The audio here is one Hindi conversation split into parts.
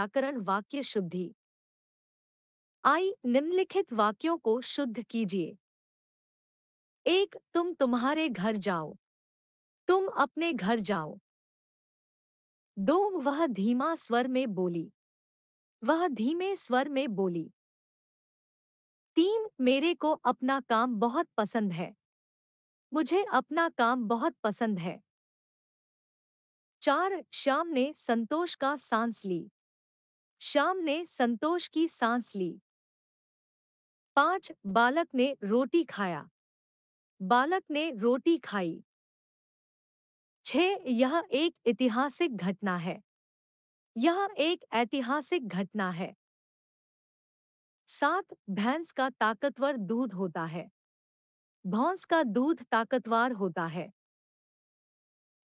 व्याकरण वाक्य शुद्धि आई निम्नलिखित वाक्यों को शुद्ध कीजिए एक तुम तुम्हारे घर जाओ तुम अपने घर जाओ दो वह धीमा स्वर में बोली वह धीमे स्वर में बोली तीन मेरे को अपना काम बहुत पसंद है मुझे अपना काम बहुत पसंद है चार श्याम ने संतोष का सांस ली श्याम ने संतोष की सांस ली पांच बालक ने रोटी खाया बालक ने रोटी खाई छः यह एक ऐतिहासिक घटना है यह एक ऐतिहासिक घटना है सात भैंस का ताकतवर दूध होता है भौंस का दूध ताकतवर होता है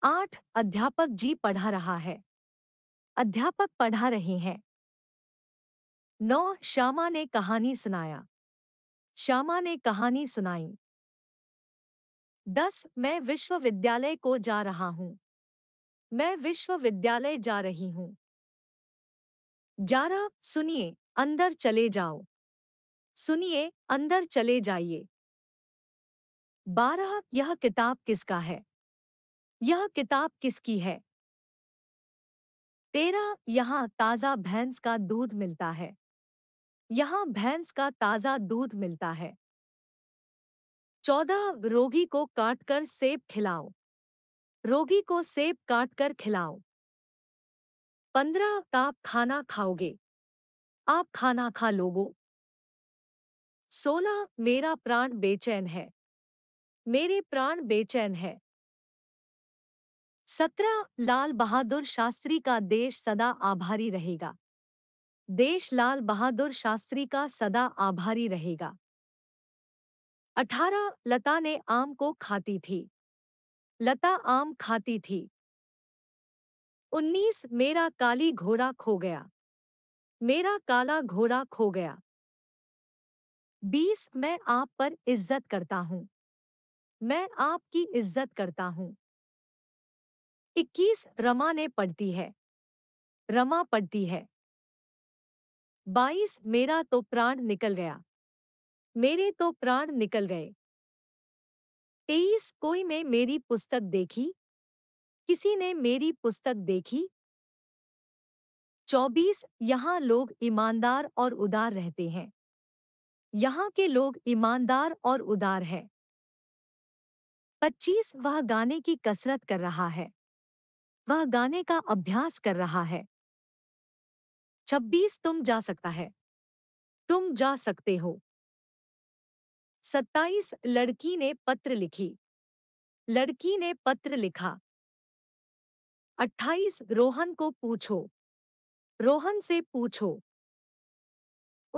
आठ अध्यापक जी पढ़ा रहा है अध्यापक पढ़ा रहे हैं नौ श्यामा ने कहानी सुनाया श्यामा ने कहानी सुनाई दस मैं विश्वविद्यालय को जा रहा हूँ मैं विश्वविद्यालय जा रही हूँ ग्यारह सुनिए अंदर चले जाओ सुनिए अंदर चले जाइए बारह यह किताब किसका है यह किताब किसकी है तेरह यहाँ ताज़ा भैंस का दूध मिलता है यहाँ भैंस का ताज़ा दूध मिलता है चौदह रोगी को काटकर सेब खिलाओ रोगी को सेब काटकर खिलाओ पंद्रह आप खाना खाओगे आप खाना खा लोगो सोलह मेरा प्राण बेचैन है मेरे प्राण बेचैन है सत्रह लाल बहादुर शास्त्री का देश सदा आभारी रहेगा देश लाल बहादुर शास्त्री का सदा आभारी रहेगा अठारह लता ने आम को खाती थी लता आम खाती थी उन्नीस मेरा काली घोड़ा खो गया मेरा काला घोड़ा खो गया बीस मैं आप पर इज्जत करता हूँ मैं आपकी इज्जत करता हूँ इक्कीस रमा ने पढ़ती है रमा पढ़ती है बाईस मेरा तो प्राण निकल गया मेरे तो प्राण निकल गए तेईस कोई में मेरी पुस्तक देखी किसी ने मेरी पुस्तक देखी चौबीस यहाँ लोग ईमानदार और उदार रहते हैं यहाँ के लोग ईमानदार और उदार हैं पच्चीस वह गाने की कसरत कर रहा है वह गाने का अभ्यास कर रहा है छब्बीस तुम जा सकता है तुम जा सकते हो सत्ताईस लड़की ने पत्र लिखी लड़की ने पत्र लिखा अट्ठाईस रोहन को पूछो रोहन से पूछो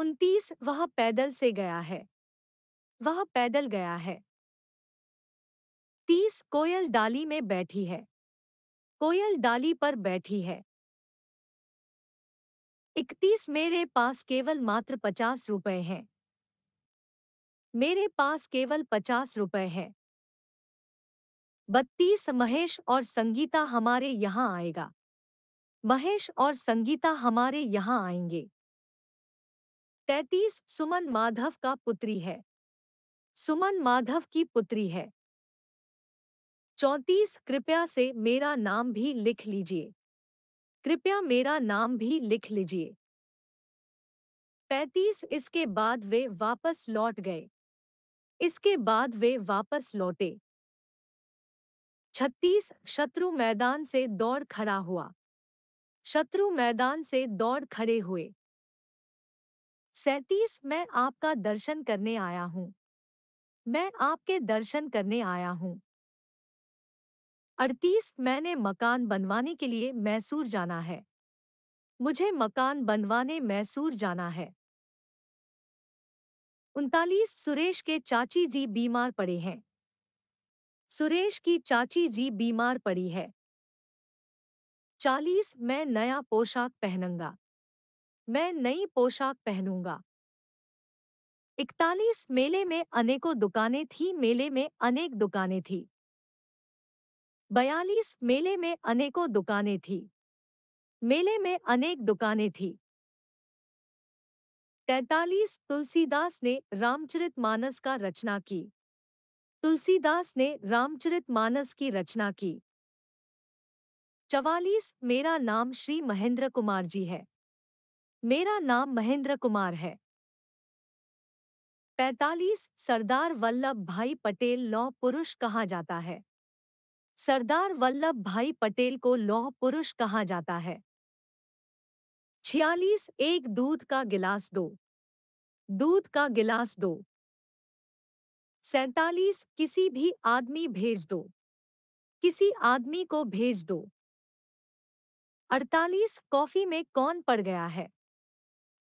उनतीस वह पैदल से गया है वह पैदल गया है तीस कोयल डाली में बैठी है कोयल डाली पर बैठी है इकतीस मेरे पास केवल मात्र पचास रुपए हैं मेरे पास केवल पचास रुपए हैं बत्तीस महेश और संगीता हमारे यहाँ आएगा महेश और संगीता हमारे यहाँ आएंगे तैतीस सुमन माधव का पुत्री है सुमन माधव की पुत्री है चौंतीस कृपया से मेरा नाम भी लिख लीजिए कृपया मेरा नाम भी लिख लीजिए पैतीस इसके बाद वे वापस लौट गए इसके बाद वे वापस लौटे छत्तीस शत्रु मैदान से दौड़ खड़ा हुआ शत्रु मैदान से दौड़ खड़े हुए सैतीस मैं आपका दर्शन करने आया हूँ मैं आपके दर्शन करने आया हूँ अड़तीस मैंने मकान बनवाने के लिए मैसूर जाना है मुझे मकान बनवाने मैसूर जाना है उनतालीस सुरेश के चाची जी बीमार पड़े हैं सुरेश की चाची जी बीमार पड़ी है चालीस मैं नया पोशाक पहनूंगा मैं नई पोशाक पहनूंगा इकतालीस मेले में अनेकों दुकानें थी मेले में अनेक दुकानें थी बयालीस मेले में अनेकों दुकानें थी मेले में अनेक दुकानें थी तैतालीस तुलसीदास ने रामचरित मानस का रचना की तुलसीदास ने रामचरित मानस की रचना की चवालीस मेरा नाम श्री महेंद्र कुमार जी है मेरा नाम महेंद्र कुमार है पैतालीस सरदार वल्लभ भाई पटेल लौ पुरुष कहा जाता है सरदार वल्लभ भाई पटेल को लौह पुरुष कहा जाता है छियालीस एक दूध का गिलास दो दूध का गिलास दो सैतालीस किसी भी आदमी भेज दो किसी आदमी को भेज दो अड़तालीस कॉफी में कौन पड़ गया है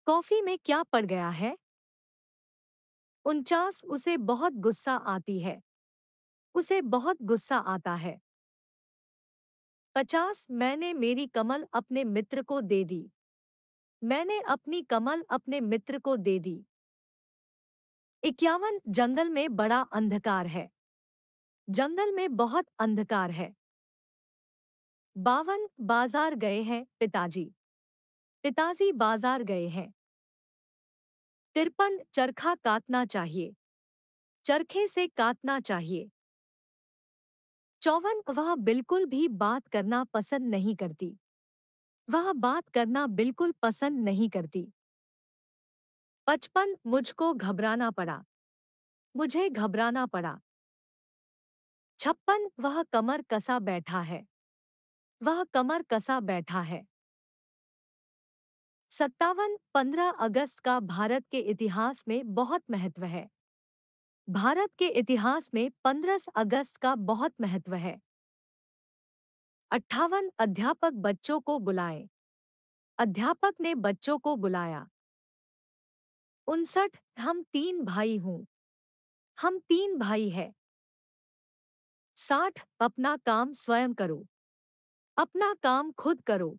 कॉफी में क्या पड़ गया है उनचास उसे बहुत गुस्सा आती है उसे बहुत गुस्सा आता है पचास मैंने मेरी कमल अपने मित्र को दे दी मैंने अपनी कमल अपने मित्र को दे दी इक्यावन जंगल में बड़ा अंधकार है जंगल में बहुत अंधकार है बावन बाजार गए हैं पिताजी पिताजी बाजार गए हैं तिरपन चरखा काटना चाहिए चरखे से काटना चाहिए चौवन वह बिल्कुल भी बात करना पसंद नहीं करती वह बात करना बिल्कुल पसंद नहीं करती पचपन मुझको घबराना पड़ा मुझे घबराना पड़ा छप्पन वह कमर कसा बैठा है वह कमर कसा बैठा है सत्तावन पंद्रह अगस्त का भारत के इतिहास में बहुत महत्व है भारत के इतिहास में 15 अगस्त का बहुत महत्व है अट्ठावन अध्यापक बच्चों को बुलाए अध्यापक ने बच्चों को बुलाया उनसठ हम तीन भाई हूं हम तीन भाई है साठ अपना काम स्वयं करो अपना काम खुद करो